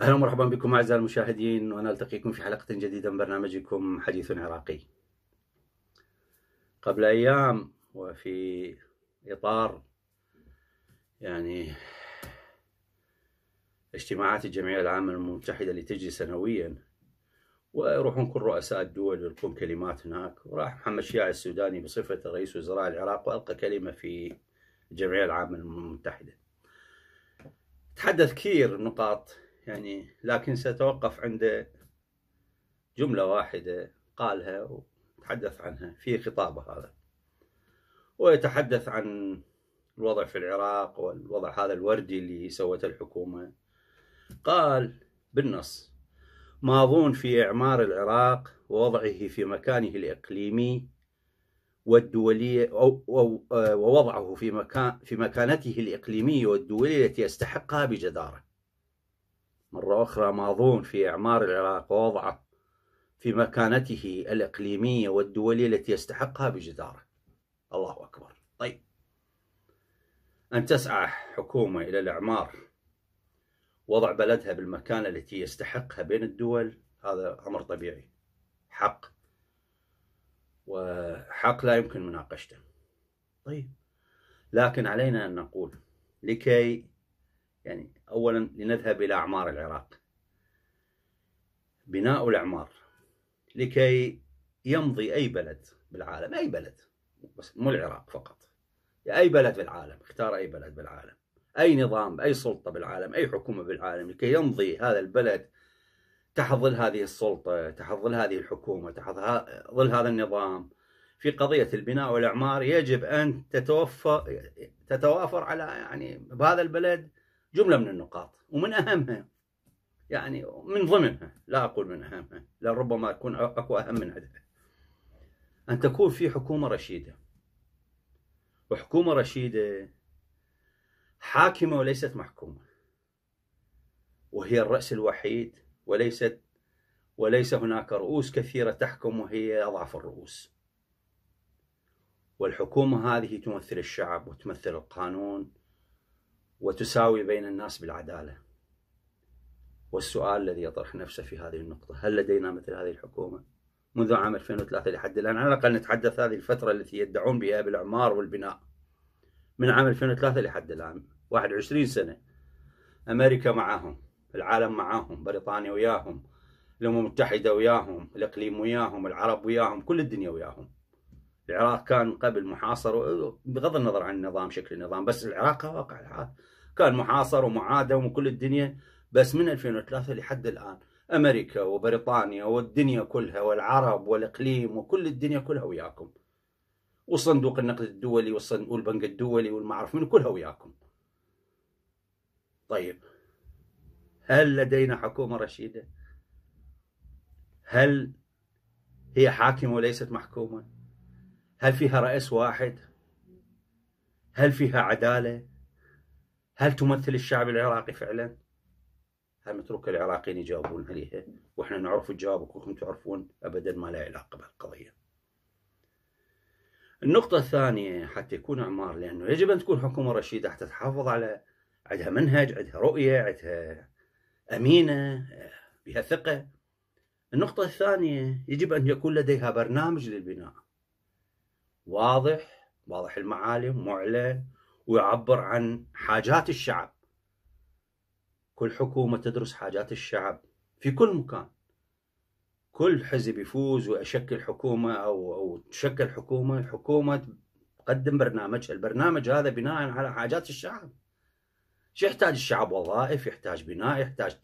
اهلا ومرحبا بكم اعزائي المشاهدين وانا التقيكم في حلقه جديده من برنامجكم حديث عراقي. قبل ايام وفي اطار يعني اجتماعات الجمعية العامة المتحدة اللي تجري سنويا ويروحون كل رؤساء الدول ويلقون كلمات هناك وراح محمد شياع السوداني بصفته رئيس وزراء العراق وألقى كلمة في الجمعية العامة المتحدة تحدث كثير نقاط يعني لكن سأتوقف عند جملة واحدة قالها وتحدث عنها في خطابه هذا ويتحدث عن الوضع في العراق والوضع هذا الوردي اللي سوته الحكومة قال بالنص ماضون في إعمار العراق ووضعه في مكانه الإقليمي والدولية آه، ووضعه في مكان في مكانته الإقليمية والدولية التي يستحقها بجدارة مرة أخرى ماضون في إعمار العراق ووضعه في مكانته الإقليمية والدولية التي يستحقها بجدارة الله أكبر طيب أن تسعى حكومة إلى الإعمار وضع بلدها بالمكانة التي يستحقها بين الدول هذا أمر طبيعي حق وحق لا يمكن مناقشته طيب لكن علينا أن نقول لكي يعني أولا لنذهب إلى أعمار العراق بناء الأعمار لكي يمضي أي بلد بالعالم أي بلد بس مو العراق فقط أي بلد بالعالم اختار أي بلد بالعالم أي نظام أي سلطة بالعالم أي حكومة بالعالم لكي يمضي هذا البلد تحت ظل هذه السلطة تحت ظل هذه الحكومة تحت ظل هذا النظام في قضية البناء والإعمار يجب أن تتوفر تتوافر على يعني بهذا البلد جملة من النقاط ومن أهمها يعني من ضمنها لا أقول من أهمها لأن ربما يكون أكو أهم من عدها أن تكون في حكومة رشيدة وحكومة رشيدة حاكمة وليست محكومة وهي الرأس الوحيد وليست وليس هناك رؤوس كثيرة تحكم وهي أضعف الرؤوس والحكومة هذه تمثل الشعب وتمثل القانون وتساوي بين الناس بالعدالة والسؤال الذي يطرح نفسه في هذه النقطة هل لدينا مثل هذه الحكومة منذ عام 2003 لحد الآن على الأقل نتحدث هذه الفترة التي يدعون بها بالإعمار والبناء من عام 2003 لحد الآن 21 سنة أمريكا معاهم العالم معاهم بريطانيا وياهم الأمم المتحدة وياهم الإقليم وياهم العرب وياهم كل الدنيا وياهم العراق كان قبل محاصر بغض النظر عن النظام شكل النظام بس العراق واقع الحال كان محاصر ومعادى وكل الدنيا بس من 2003 لحد الآن أمريكا وبريطانيا والدنيا كلها والعرب والإقليم وكل الدنيا كلها وياكم وصندوق النقد الدولي والبنك الدولي والمعرف من كلها وياكم طيب هل لدينا حكومة رشيدة؟ هل هي حاكمة وليست محكومة؟ هل فيها رئيس واحد؟ هل فيها عدالة؟ هل تمثل الشعب العراقي فعلا؟ هل نترك العراقيين يجاوبون عليها واحنا نعرف الجواب وكلكم تعرفون ابدا ما لا علاقة بالقضية. النقطة الثانية حتى يكون اعمار لانه يجب ان تكون حكومة رشيدة حتى تحافظ على عندها منهج عندها رؤية عندها أمينة بها ثقة النقطة الثانية يجب أن يكون لديها برنامج للبناء واضح واضح المعالم معلن ويعبر عن حاجات الشعب كل حكومة تدرس حاجات الشعب في كل مكان كل حزب يفوز ويشكل حكومة أو, أو تشكل حكومة الحكومة تقدم برنامجها البرنامج هذا بناء على حاجات الشعب شو يحتاج الشعب وظائف يحتاج بناء يحتاج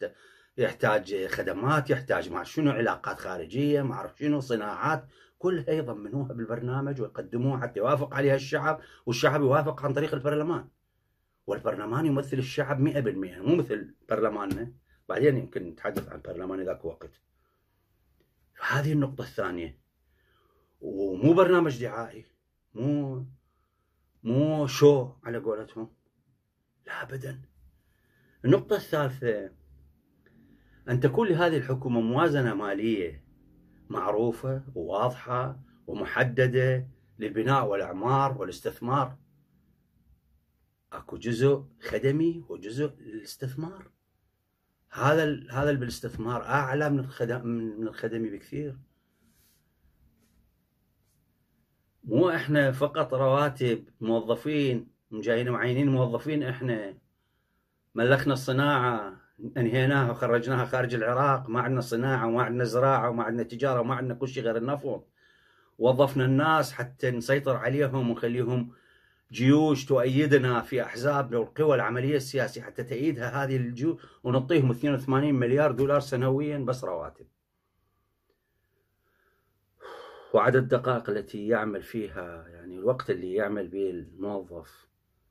يحتاج خدمات يحتاج مع شنو علاقات خارجيه ما اعرف شنو صناعات كلها يضمنوها بالبرنامج ويقدموها حتى يوافق عليها الشعب والشعب يوافق عن طريق البرلمان والبرلمان يمثل الشعب 100% مو مثل برلماننا بعدين يمكن نتحدث عن برلمان ذاك وقت هذه النقطة الثانية ومو برنامج دعائي مو مو شو على قولتهم أبدا النقطة الثالثة أن تكون لهذه الحكومة موازنة مالية معروفة وواضحة ومحددة للبناء والإعمار والاستثمار اكو جزء خدمي وجزء للاستثمار هذا هذا بالاستثمار اعلى من الخدم من الخدمي بكثير مو احنا فقط رواتب موظفين جايين معينين موظفين احنا ملكنا الصناعه انهيناها وخرجناها خارج العراق ما عندنا صناعه وما عندنا زراعه وما عندنا تجاره وما عندنا كل شيء غير النفط وظفنا الناس حتى نسيطر عليهم ونخليهم جيوش تؤيدنا في احزاب والقوى العمليه السياسيه حتى تأيدها هذه الجيوش ونعطيهم 82 مليار دولار سنويا بس رواتب. وعدد الدقائق التي يعمل فيها يعني الوقت اللي يعمل به الموظف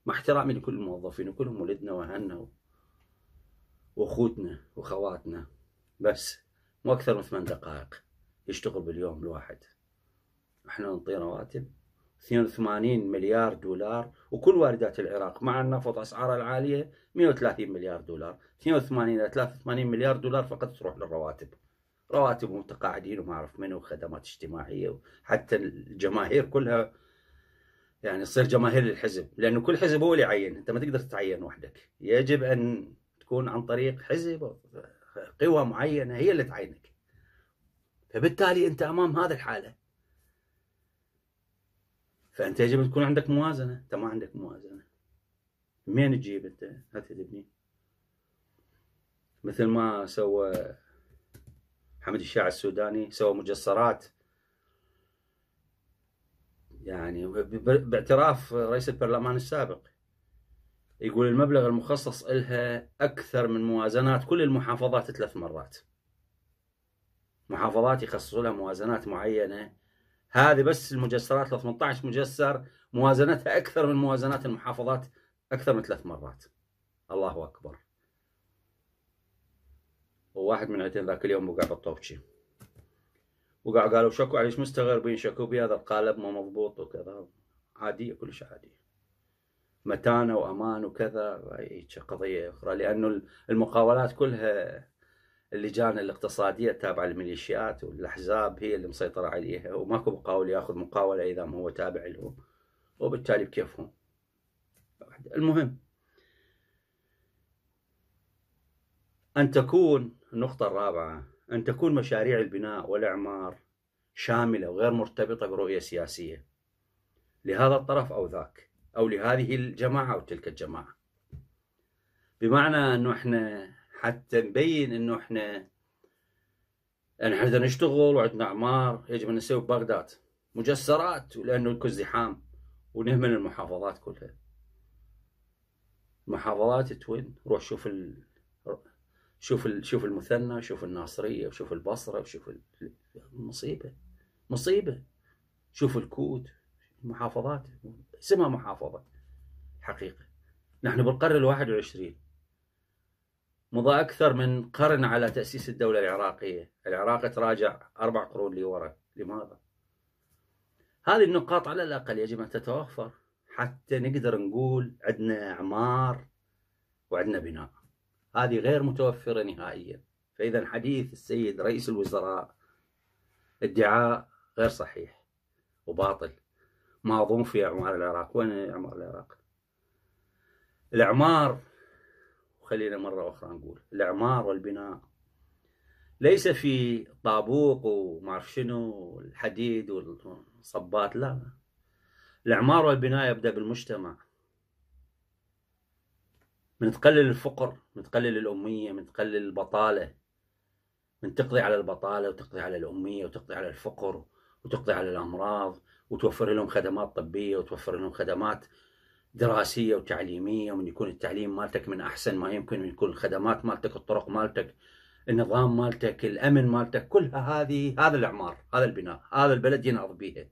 مع احترامي لكل الموظفين وكلهم ولدنا وعنا واخوتنا واخواتنا بس مو اكثر من ثمان دقائق يشتغل باليوم الواحد احنا نعطي رواتب 82 مليار دولار وكل واردات العراق مع النفط اسعاره العاليه 130 مليار دولار 82 الى 83 مليار دولار فقط تروح للرواتب رواتب متقاعدين وما اعرف منو وخدمات اجتماعيه وحتى الجماهير كلها يعني تصير جماهير للحزب لانه كل حزب هو اللي يعين انت ما تقدر تتعين وحدك يجب ان تكون عن طريق حزب قوى معينه هي اللي تعينك فبالتالي انت امام هذه الحاله فانت يجب ان تكون عندك موازنه انت ما عندك موازنه منين تجيب انت هتبني مثل ما سوى حمد الشاعر السوداني سوى مجسرات يعني باعتراف رئيس البرلمان السابق يقول المبلغ المخصص لها أكثر من موازنات كل المحافظات ثلاث مرات محافظات يخصصوا لها موازنات معينة هذه بس المجسرات ل 18 مجسر موازنتها أكثر من موازنات المحافظات أكثر من ثلاث مرات الله أكبر وواحد من عيتين ذاك اليوم وقع بالطوبشي وقع قالوا شكوا عليش مستغربين شكوا بهذا القالب ما مضبوط وكذا عادية كلش عادية متانة وأمان وكذا قضية أخرى لأنه المقاولات كلها اللجان الاقتصادية التابعة للميليشيات والأحزاب هي اللي مسيطرة عليها وماكو مقاول ياخذ مقاولة إذا ما هو تابع لهم وبالتالي بكيفهم المهم أن تكون النقطة الرابعة أن تكون مشاريع البناء والإعمار شاملة وغير مرتبطة برؤية سياسية لهذا الطرف أو ذاك أو لهذه الجماعة أو تلك الجماعة بمعنى أنه إحنا حتى نبين أنه إحنا نحن إحنا نشتغل وعندنا أعمار يجب أن نسوي بغداد مجسرات ولأنه اكو ازدحام ونهمل المحافظات كلها محافظات توين روح شوف ال... شوف شوف المثنى وشوف الناصريه وشوف البصره وشوف مصيبه مصيبه شوف الكوت محافظات اسمها محافظه حقيقه نحن بالقرن الواحد وعشرين مضى أكثر من قرن على تأسيس الدولة العراقية العراق تراجع أربع قرون لورا لماذا؟ هذه النقاط على الأقل يجب أن تتوفر حتى نقدر نقول عندنا إعمار وعندنا بناء هذه غير متوفرة نهائيا فإذا حديث السيد رئيس الوزراء ادعاء غير صحيح وباطل ما أظن في أعمار العراق وين أعمار العراق الأعمار خلينا مرة أخرى نقول الإعمار والبناء ليس في طابوق وما أعرف شنو الحديد والصبات لا الإعمار والبناء يبدأ بالمجتمع من تقلل الفقر من تقلل الأمية من تقلل البطالة من تقضي على البطالة وتقضي على الأمية وتقضي على الفقر وتقضي على الأمراض وتوفر لهم خدمات طبية وتوفر لهم خدمات دراسية وتعليمية ومن يكون التعليم مالتك من أحسن ما يمكن من يكون الخدمات مالتك الطرق مالتك النظام مالتك الأمن مالتك كلها هذه هذا الإعمار هذا البناء هذا البلد ينهض بيها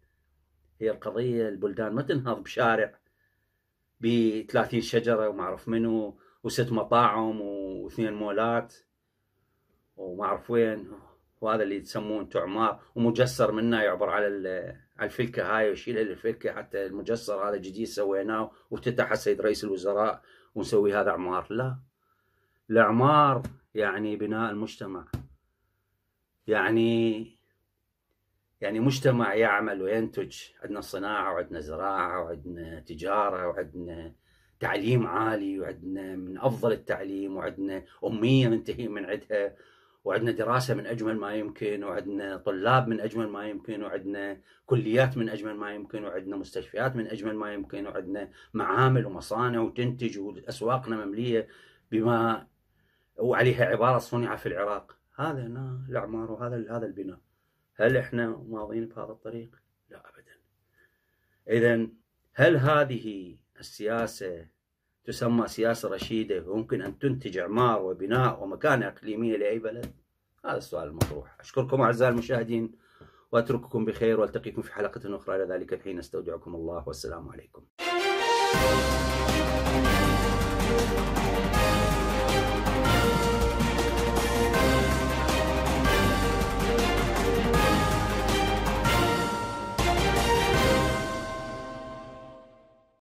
هي القضية البلدان ما تنهض بشارع ب 30 شجره وما اعرف منو وست مطاعم واثنين مولات وما اعرف وين وهذا اللي يسمون تعمار ومجسر منه يعبر على على الفلكه هاي ويشيل الفلكه حتى المجسر هذا جديد سويناه وافتتحه السيد رئيس الوزراء ونسوي هذا عمار لا الاعمار يعني بناء المجتمع يعني يعني مجتمع يعمل وينتج عندنا صناعة وعندنا زراعة وعندنا تجارة وعندنا تعليم عالي وعندنا من أفضل التعليم وعندنا أمية ننتهي من عندها وعندنا دراسة من أجمل ما يمكن وعندنا طلاب من أجمل ما يمكن وعندنا كليات من أجمل ما يمكن وعندنا مستشفيات من أجمل ما يمكن وعندنا معامل ومصانع وتنتج وأسواقنا مملية بما وعليها عبارة صنع في العراق هذا هنا الأعمار وهذا هذا البناء هل احنا ماضين بهذا الطريق؟ لا ابدا. اذا هل هذه السياسه تسمى سياسه رشيده ويمكن ان تنتج اعمار وبناء ومكانه اقليميه لاي بلد؟ هذا السؤال المطروح. اشكركم اعزائي المشاهدين واترككم بخير والتقيكم في حلقه اخرى الى ذلك الحين استودعكم الله والسلام عليكم.